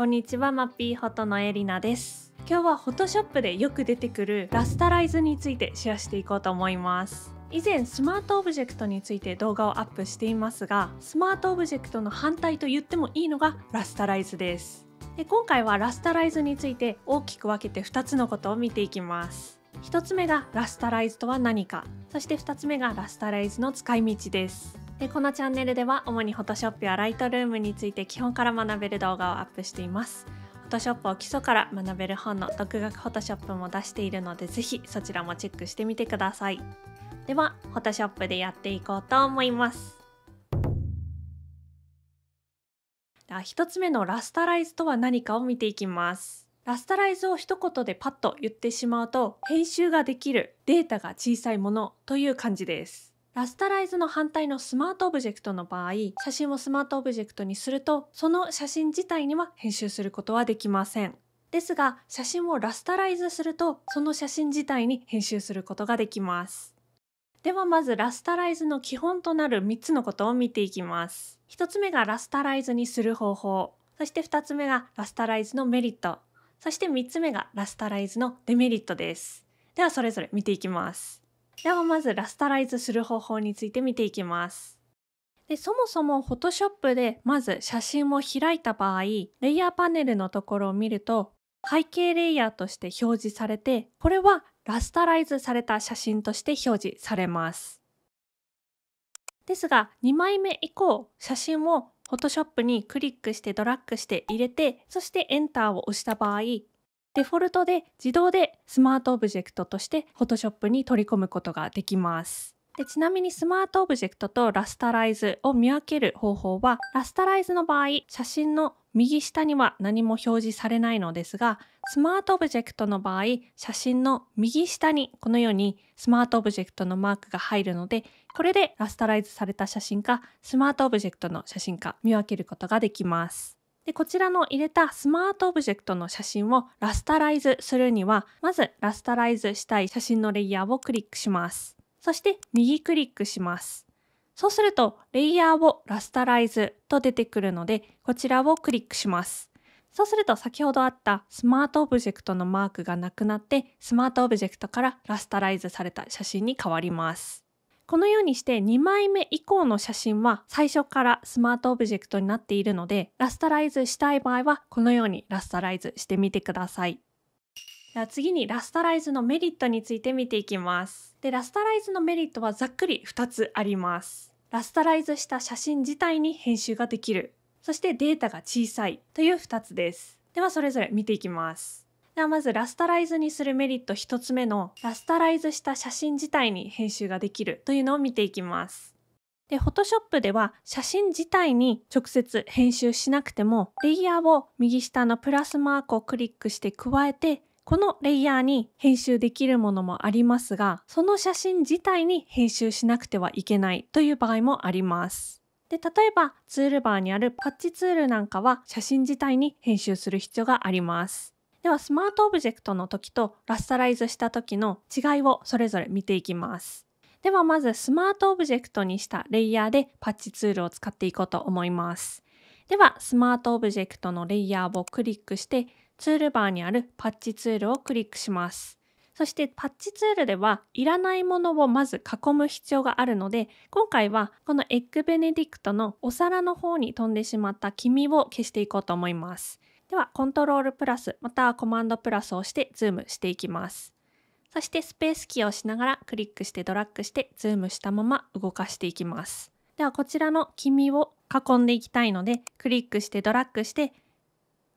こんにちはマッピーホトのエリナです今日はフォトショップでよく出てくるラスタライズについてシェアしていこうと思います以前スマートオブジェクトについて動画をアップしていますがスマートオブジェクトの反対と言ってもいいのがラスタライズですで今回はラスタライズについて大きく分けて2つのことを見ていきます1つ目がラスタライズとは何かそして2つ目がラスタライズの使い道ですでこのチャンネルでは主にフォトショップやライトルームについて基本から学べる動画をアップしています。フォトショップを基礎から学べる本の独学フォトショップも出しているのでぜひそちらもチェックしてみてください。ではフォトショップでやっていこうと思います。ではつ目のラスタライズとは何かを見ていきます。ラスタライズを一言でパッと言ってしまうと編集ができるデータが小さいものという感じです。ラスタライズの反対のスマートオブジェクトの場合、写真をスマートオブジェクトにすると、その写真自体には編集することはできません。ですが、写真をラスタライズすると、その写真自体に編集することができます。ではまずラスタライズの基本となる3つのことを見ていきます。1つ目がラスタライズにする方法、そして2つ目がラスタライズのメリット、そして3つ目がラスタライズのデメリットです。ではそれぞれ見ていきます。ではまずラスタライズする方法について見ていきます。でそもそも Photoshop でまず写真を開いた場合、レイヤーパネルのところを見ると、背景レイヤーとして表示されて、これはラスタライズされた写真として表示されます。ですが、2枚目以降、写真を Photoshop にクリックしてドラッグして入れて、そして Enter を押した場合、デフォルトで自動でスマートオブジェクトとして Photoshop に取り込むことができます。でちなみにスマートオブジェクトとラスタライズを見分ける方法はラスタライズの場合写真の右下には何も表示されないのですがスマートオブジェクトの場合写真の右下にこのようにスマートオブジェクトのマークが入るのでこれでラスタライズされた写真かスマートオブジェクトの写真か見分けることができます。でこちらの入れたスマートオブジェクトの写真をラスタライズするにはまずラスタライズしたい写真のレイヤーをクリックしますそして右クリックしますそうするとレイヤーをラスタライズと出てくるのでこちらをクリックしますそうすると先ほどあったスマートオブジェクトのマークがなくなってスマートオブジェクトからラスタライズされた写真に変わりますこのようにして2枚目以降の写真は最初からスマートオブジェクトになっているのでラスタライズしたい場合はこのようにラスタライズしてみてください。では次にラスタライズのメリットについて見ていきます。でラスタライズのメリットはざっくり2つあります。ラスタライズした写真自体に編集ができる。そしてデータが小さいという2つです。ではそれぞれ見ていきます。でまずラスタライズにするメリット1つ目のラスタライズした写真自体に編集ができるというのを見ていきます。で、Photoshop では写真自体に直接編集しなくてもレイヤーを右下のプラスマークをクリックして加えてこのレイヤーに編集できるものもありますがその写真自体に編集しなくてはいけないという場合もあります。で例えばツールバーにあるパッチツールなんかは写真自体に編集する必要があります。ではスマートオブジェクトの時とラスタライズした時の違いをそれぞれ見ていきます。ではまずスマートオブジェクトにしたレイヤーでパッチツールを使っていこうと思います。ではスマートオブジェクトのレイヤーをクリックしてツールバーにあるパッチツールをクリックします。そしてパッチツールではいらないものをまず囲む必要があるので今回はこのエッグベネディクトのお皿の方に飛んでしまった黄身を消していこうと思います。ではコントロールプラスまたはコマンドプラスを押してズームしていきます。そしてスペースキーを押しながらクリックしてドラッグしてズームしたまま動かしていきます。ではこちらの黄身を囲んでいきたいのでクリックしてドラッグして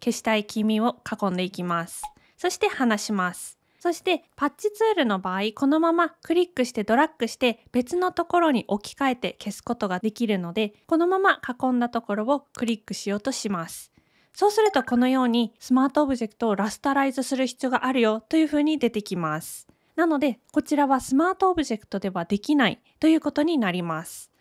消したい黄身を囲んでいきます。そして離します。そしてパッチツールの場合このままクリックしてドラッグして別のところに置き換えて消すことができるのでこのまま囲んだところをクリックしようとします。そうするとこのようにスマートオブジェクトをラスタライズする必要があるよというふうに出てきます。なのでこちらはスマートオブジェクトではできないということになります。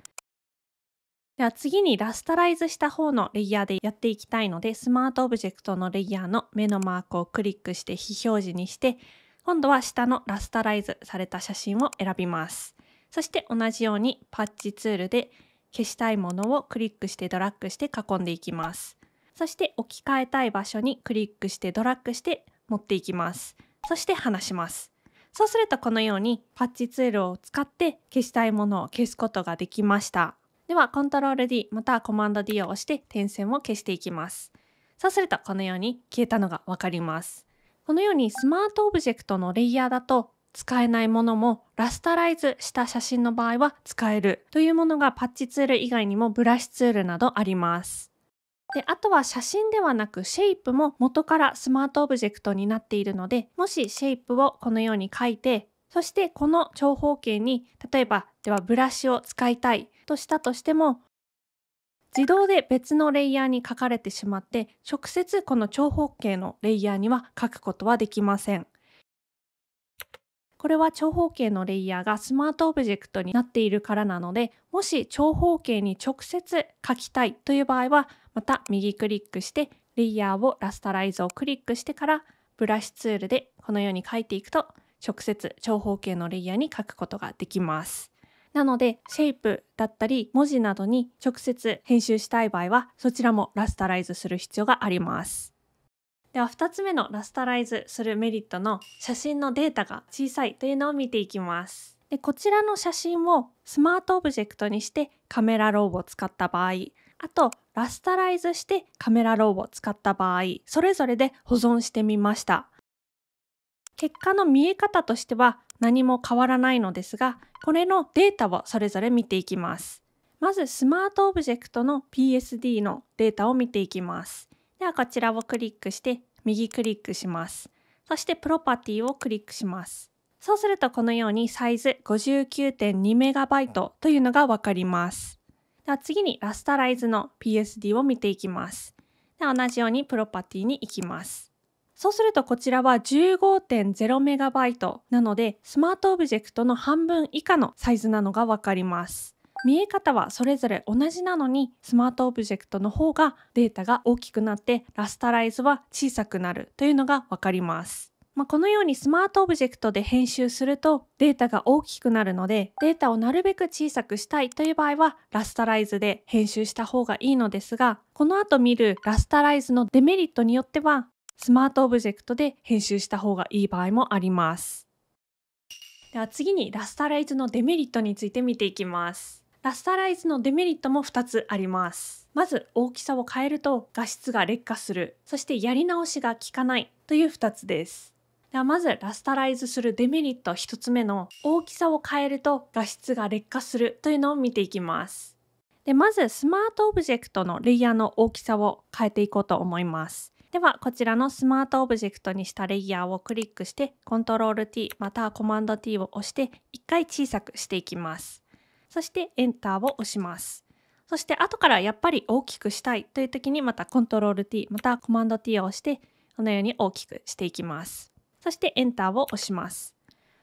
では次にラスタライズした方のレイヤーでやっていきたいのでスマートオブジェクトのレイヤーの目のマークをクリックして非表示にして今度は下のラスタライズされた写真を選びます。そして同じようにパッチツールで消したいものをクリックしてドラッグして囲んでいきます。そして置き換えたい場所にクリックしてドラッグして持っていきます。そして離します。そうするとこのようにパッチツールを使って消したいものを消すことができました。ではコントロール d またはコマンド d d を押して点線を消していきます。そうするとこのように消えたのがわかります。このようにスマートオブジェクトのレイヤーだと使えないものもラスタライズした写真の場合は使えるというものがパッチツール以外にもブラシツールなどあります。であとは写真ではなくシェイプも元からスマートオブジェクトになっているのでもしシェイプをこのように書いてそしてこの長方形に例えばではブラシを使いたいとしたとしても自動で別のレイヤーに書かれてしまって直接この長方形のレイヤーには書くことはできません。これは長方形のレイヤーがスマートオブジェクトになっているからなのでもし長方形に直接書きたいという場合はまた右クリックしてレイヤーをラスタライズをクリックしてからブラシツールでこのように書いていくと直接長方形のレイヤーに書くことができます。なのでシェイプだったり文字などに直接編集したい場合はそちらもラスタライズする必要があります。では2つ目のラスタライズするメリットの写真のデータが小さいというのを見ていきます。でこちらの写真をスマートオブジェクトにしてカメラローを使った場合あとラスタライズしてカメラローを使った場合それぞれで保存してみました結果の見え方としては何も変わらないのですがこれのデータをそれぞれ見ていきますまずスマートオブジェクトの PSD のデータを見ていきますではこちらをクリックして右クリックしますそしてプロパティをクリックしますそうするとこのようにサイズ 59.2MB というのがわかりますでは次にラスタライズの PSD を見ていきます。で同じようにプロパティに行きます。そうするとこちらは 15.0MB なのでスマートオブジェクトの半分以下のサイズなのがわかります。見え方はそれぞれ同じなのにスマートオブジェクトの方がデータが大きくなってラスタライズは小さくなるというのがわかります。まあ、このようにスマートオブジェクトで編集するとデータが大きくなるのでデータをなるべく小さくしたいという場合はラスタライズで編集した方がいいのですがこの後見るラスタライズのデメリットによってはスマートオブジェクトで編集した方がいい場合もあります。では次にラスタライズのデメリットについて見ていきます。ラスタライズのデメリットも2つあります。まず大きさを変えると画質が劣化する、そしてやり直しが効かないという2つです。ではまずラスタライズするデメリット1つ目の大きさを変えると画質が劣化するというのを見ていきます。でまずスマートオブジェクトのレイヤーの大きさを変えていこうと思います。ではこちらのスマートオブジェクトにしたレイヤーをクリックしてコントロール T またはコマンド T を押して1回小さくしていきます。そしてエンターを押します。そして後からやっぱり大きくしたいという時にまたコントロール T またコマンド T を押してこのように大きくしていきます。そして Enter を押します。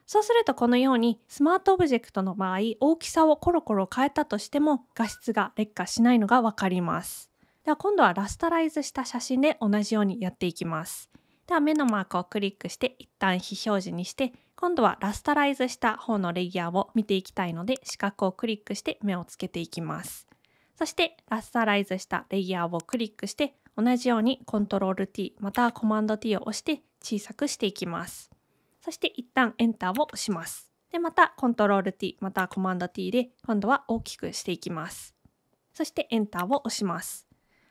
そうするとこのようにスマートオブジェクトの場合大きさをコロコロ変えたとしても画質が劣化しないのがわかります。では今度はラスタライズした写真で同じようにやっていきます。では目のマークをクリックして一旦非表示にして今度はラスタライズした方のレイヤーを見ていきたいので四角をクリックして目をつけていきます。そしてラスタライズしたレイヤーをクリックして同じように Ctrl+T または c o m m a n t を押して小さくしていきます。そして一旦 Enter を押します。で、また Ctrl+T または c o m m a n t で今度は大きくしていきます。そして Enter を押します。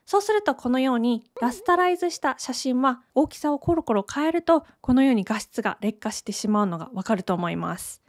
そうするとこのようにラスタライズした写真は大きさをコロコロ変えるとこのように画質が劣化してしまうのがわかると思います。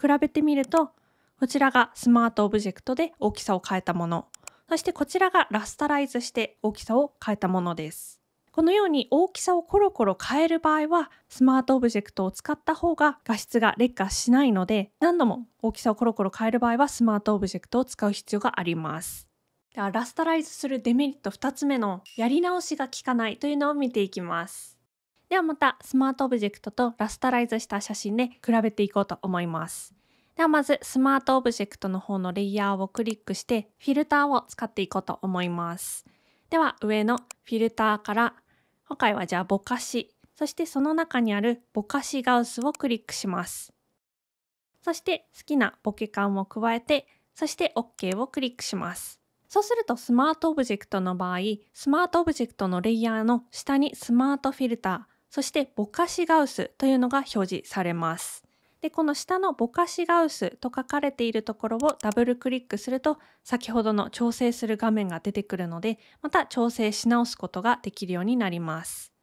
比べてみるとこちらがスマートオブジェクトで大きさを変えたものそしてこちらがラスタライズして大きさを変えたものです。このように大きさをコロコロ変える場合はスマートオブジェクトを使った方が画質が劣化しないので何度も大きさをコロコロ変える場合はスマートオブジェクトを使う必要があります。ではラスタライズするデメリット2つ目のやり直しが効かないというのを見ていきます。ではまたスマートオブジェクトとラスタライズした写真で比べていこうと思います。ではまずスマートオブジェクトの方のレイヤーをクリックしてフィルターを使っていこうと思います。では上のフィルターから今回はじゃあぼかしそしてその中にあるぼかしガウスをクリックします。そして好きなボケ感を加えてそして OK をクリックします。そうするとスマートオブジェクトの場合スマートオブジェクトのレイヤーの下にスマートフィルターそしてぼかしガウスというのが表示されます。でこの下の「ぼかしガウス」と書かれているところをダブルクリックすると先ほどの調整する画面が出てくるのでまた調整し直すことができるようになります。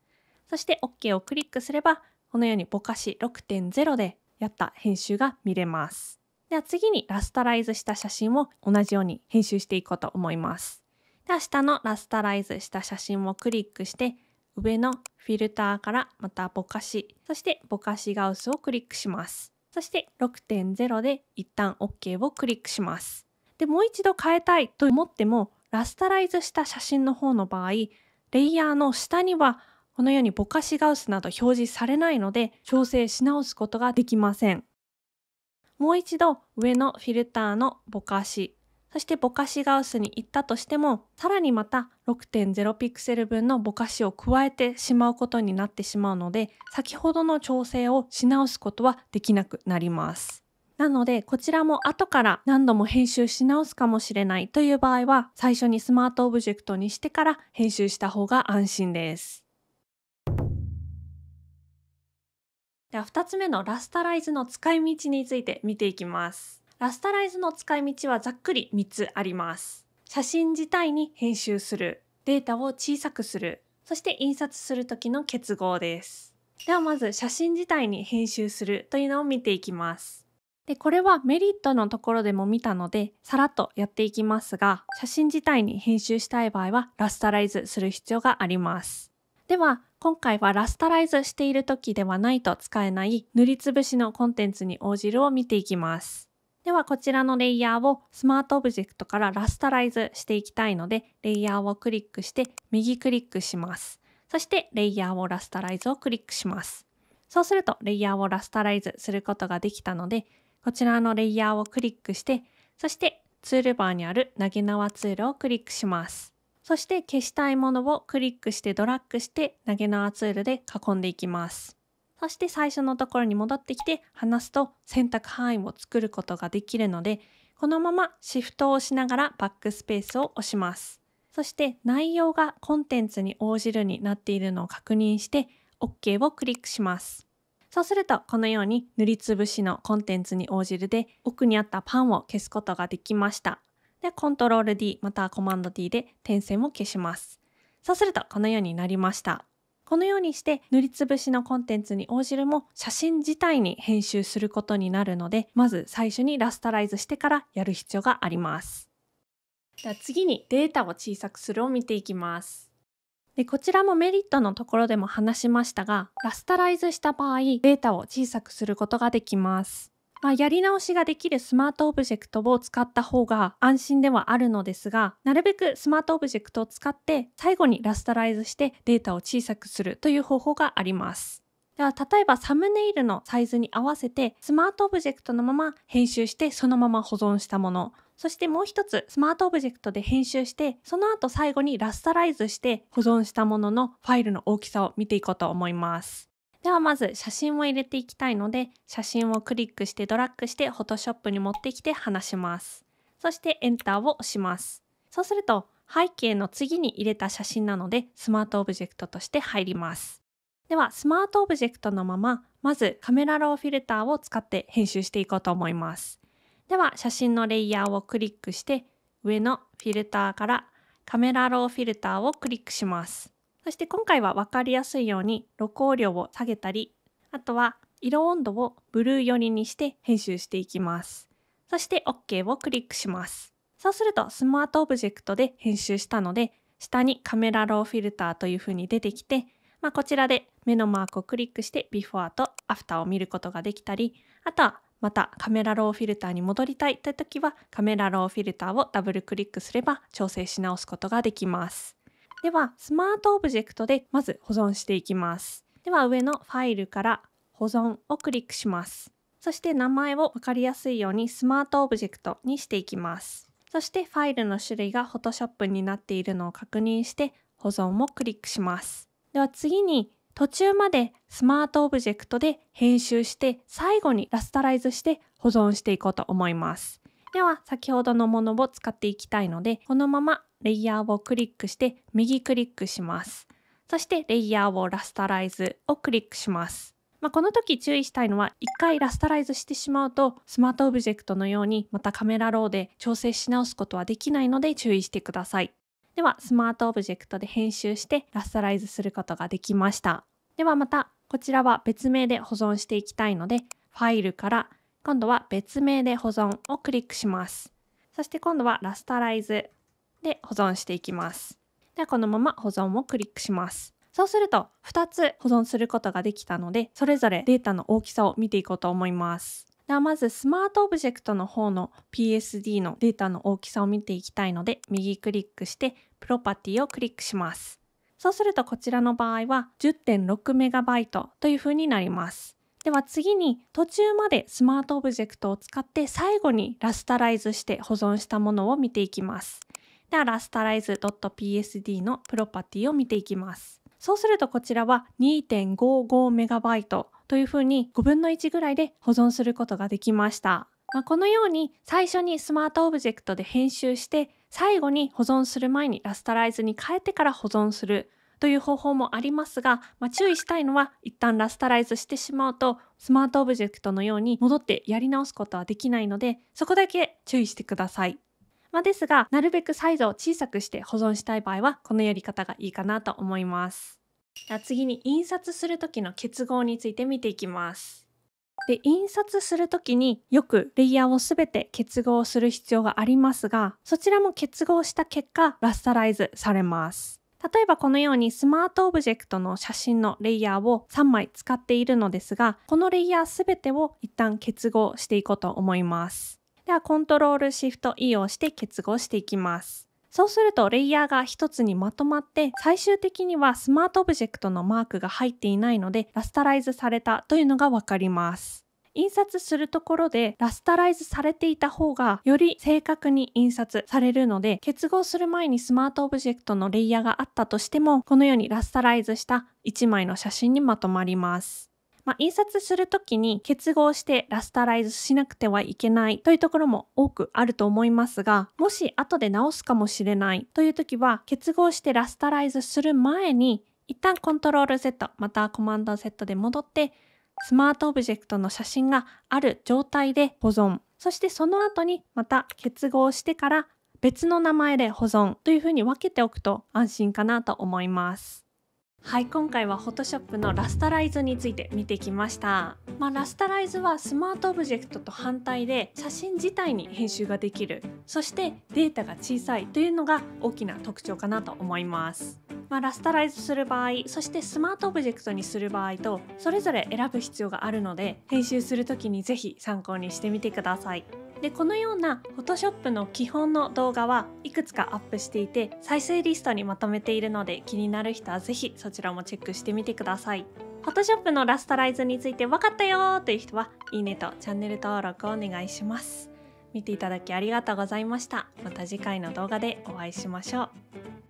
そして OK をクリックすればこのようにぼかし6.0でやった編集が見れます。では次にラスタライズした写真を同じように編集していこうと思います。では下のラスタライズした写真をクリックして上のフィルターからまたぼかしそしてぼかしガウスをクリックします。そして6.0で一旦 OK をクリックします。で、もう一度変えたいと思っても、ラスタライズした写真の方の場合、レイヤーの下にはこのようにぼかしガウスなど表示されないので調整し直すことができません。もう一度上のフィルターのぼかしそしてぼかしガウスに行ったとしても、さらにまた6.0ピクセル分のぼかしを加えてしまうことになってしまうので、先ほどの調整をし直すことはできなくなります。なので、こちらも後から何度も編集し直すかもしれないという場合は、最初にスマートオブジェクトにしてから編集した方が安心です。では2つ目のラスタライズの使い道について見ていきます。ラスタライズの使い道はざっくり3つあります。写真自体に編集する、データを小さくする、そして印刷する時の結合です。ではまず写真自体に編集するというのを見ていきます。でこれはメリットのところでも見たのでさらっとやっていきますが写真自体に編集したい場合はラスタライズする必要があります。では今回はラスタライズしている時ではないと使えない塗りつぶしのコンテンツに応じるを見ていきます。ではこちらのレイヤーをスマートオブジェクトからラスタライズしていきたいので、レイヤーをクリックして右クリックします。そしてレイヤーをラスタライズをクリックします。そうするとレイヤーをラスタライズすることができたので、こちらのレイヤーをクリックして、そしてツールバーにある投げ縄ツールをクリックします。そして消したいものをクリックしてドラッグして投げ縄ツールで囲んでいきます。そして最初のところに戻ってきて話すと選択範囲を作ることができるので、このままシフトを押しながらバックスペースを押します。そして内容がコンテンツに応じるになっているのを確認して OK をクリックします。そうするとこのように塗りつぶしのコンテンツに応じるで奥にあったパンを消すことができました。で、コントロール D またはコマンド D で点線を消します。そうするとこのようになりました。このようにして塗りつぶしのコンテンツに応じるも写真自体に編集することになるのでまず最初にラスタライズしてからやる必要があります。では次にデータを小さくするを見ていきます。でこちらもメリットのところでも話しましたがラスタライズした場合データを小さくすることができます。まあ、やり直しができるスマートオブジェクトを使った方が安心ではあるのですが、なるべくスマートオブジェクトを使って最後にラスタライズしてデータを小さくするという方法があります。では例えばサムネイルのサイズに合わせてスマートオブジェクトのまま編集してそのまま保存したものそしてもう一つスマートオブジェクトで編集してその後最後にラスタライズして保存したもののファイルの大きさを見ていこうと思います。ではまず写真を入れていきたいので写真をクリックしてドラッグしてフォトショップに持ってきて離します。そして Enter を押します。そうすると背景の次に入れた写真なのでスマートオブジェクトとして入ります。ではスマートオブジェクトのまままずカメラローフィルターを使って編集していこうと思います。では写真のレイヤーをクリックして上のフィルターからカメラローフィルターをクリックします。そして今回は分かりやすいように露光量を下げたりあとは色温度をブルー寄りにして編集していきますそして OK をクリックしますそうするとスマートオブジェクトで編集したので下にカメラローフィルターというふうに出てきて、まあ、こちらで目のマークをクリックしてビフォーとアフターを見ることができたりあとはまたカメラローフィルターに戻りたいという時はカメラローフィルターをダブルクリックすれば調整し直すことができます。では、スマートオブジェクトでまず保存していきます。では、上のファイルから保存をクリックします。そして名前を分かりやすいようにスマートオブジェクトにしていきます。そしてファイルの種類が Photoshop になっているのを確認して保存をクリックします。では次に途中までスマートオブジェクトで編集して最後にラスタライズして保存していこうと思います。では先ほどのものを使っていきたいのでこのままレイヤーをクリックして右クリックします。そしてレイヤーをラスタライズをクリックします。まあ、この時注意したいのは1回ラスタライズしてしまうとスマートオブジェクトのようにまたカメラローで調整し直すことはできないので注意してください。ではスマートオブジェクトで編集してラスタライズすることができました。ではまたこちらは別名で保存していきたいのでファイルから今度は別名で保存をクリックします。そして今度はラスタライズで保存していきます。ではこのまま保存をクリックします。そうすると2つ保存することができたのでそれぞれデータの大きさを見ていこうと思います。ではまずスマートオブジェクトの方の PSD のデータの大きさを見ていきたいので右クリックしてプロパティをクリックします。そうするとこちらの場合は 10.6MB というふうになります。では次に途中までスマートオブジェクトを使って最後にラスタライズして保存したものを見ていきます。ではラスタライズ .psd のプロパティを見ていきます。そうするとこちらは 2.55MB というふうに5分の1ぐらいで保存することができました。まあ、このように最初にスマートオブジェクトで編集して最後に保存する前にラスタライズに変えてから保存するという方法もありますが、まあ、注意したいのは一旦ラスタライズしてしまうとスマートオブジェクトのように戻ってやり直すことはできないのでそこだけ注意してください。まあ、ですが、なるべくサイズを小さくして保存したい場合は、このやり方がいいかなと思います。次に印刷する時の結合について見ていきます。で印刷する時によくレイヤーを全て結合する必要がありますがそちらも結合した結果ラスタライズされます例えばこのようにスマートオブジェクトの写真のレイヤーを3枚使っているのですがこのレイヤー全てを一旦結合していこうと思いますではコントロールシフト E をして結合していきます。そうするとレイヤーが一つにまとまって最終的にはスマートオブジェクトのマークが入っていないのでラスタライズされたというのがわかります。印刷するところでラスタライズされていた方がより正確に印刷されるので結合する前にスマートオブジェクトのレイヤーがあったとしてもこのようにラスタライズした1枚の写真にまとまります。まあ、印刷する時に結合してラスタライズしなくてはいけないというところも多くあると思いますがもし後で直すかもしれないという時は結合してラスタライズする前に一旦コントロール Z またコマンド Z で戻ってスマートオブジェクトの写真がある状態で保存そしてその後にまた結合してから別の名前で保存というふうに分けておくと安心かなと思います。はい今回は Photoshop のラスタライズについて見てきました、まあ、ラスタライズはスマートオブジェクトと反対で写真自体に編集ができるそしてデータが小さいというのが大きな特徴かなと思いますまあ、ラスタライズする場合そしてスマートオブジェクトにする場合とそれぞれ選ぶ必要があるので編集する時に是非参考にしてみてください。でこのような Photoshop の基本の動画はいくつかアップしていて再生リストにまとめているので気になる人は是非そちらもチェックしてみてください。Photoshop のラストライズについて分かったよーという人はいいねとチャンネル登録をお願いします。見ていただきありがとうございました。また次回の動画でお会いしましょう。